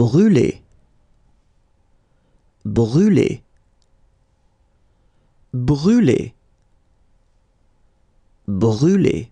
brûler, brûler, brûler, brûler.